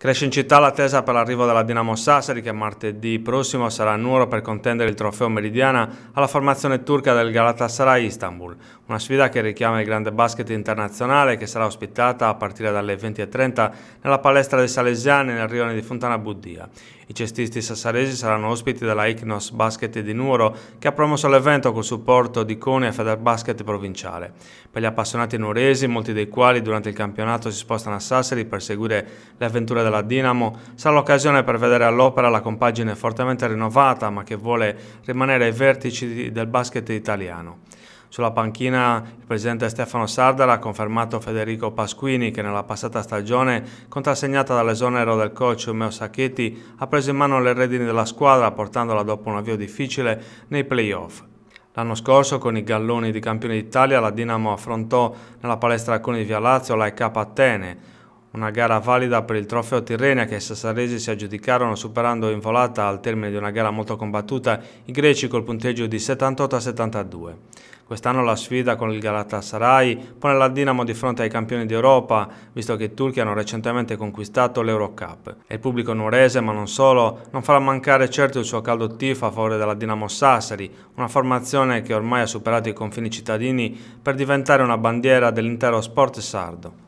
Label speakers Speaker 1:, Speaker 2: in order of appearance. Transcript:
Speaker 1: Cresce in città l'attesa per l'arrivo della Dinamo Sassari che martedì prossimo sarà a Nuoro per contendere il trofeo Meridiana alla formazione turca del Galatasaray Istanbul, una sfida che richiama il grande basket internazionale che sarà ospitata a partire dalle 20.30 nella palestra dei Salesiani nel rione di Fontana Buddia. I cestisti sassaresi saranno ospiti della Icnos Basket di Nuoro che ha promosso l'evento col supporto di Coni e Federbasket provinciale. Per gli appassionati nuoresi, molti dei quali durante il campionato si spostano a Sassari per seguire le avventure della Dinamo sarà l'occasione per vedere all'opera la compagine fortemente rinnovata ma che vuole rimanere ai vertici del basket italiano. Sulla panchina il presidente Stefano Sardar ha confermato Federico Pasquini che nella passata stagione, contrassegnata dall'esonero del coach Umeo Sacchetti, ha preso in mano le redini della squadra portandola dopo un avvio difficile nei playoff. L'anno scorso con i galloni di campione d'Italia la Dinamo affrontò nella palestra Cuni di Via Lazio la EK Atene, una gara valida per il trofeo Tirrenia che i sassaresi si aggiudicarono superando in volata al termine di una gara molto combattuta i greci col punteggio di 78 a 72. Quest'anno la sfida con il Galatasaray pone la Dinamo di fronte ai campioni d'Europa, visto che i turchi hanno recentemente conquistato l'Eurocup. E il pubblico nuorese, ma non solo, non farà mancare certo il suo caldo tifo a favore della Dinamo Sassari, una formazione che ormai ha superato i confini cittadini per diventare una bandiera dell'intero sport sardo.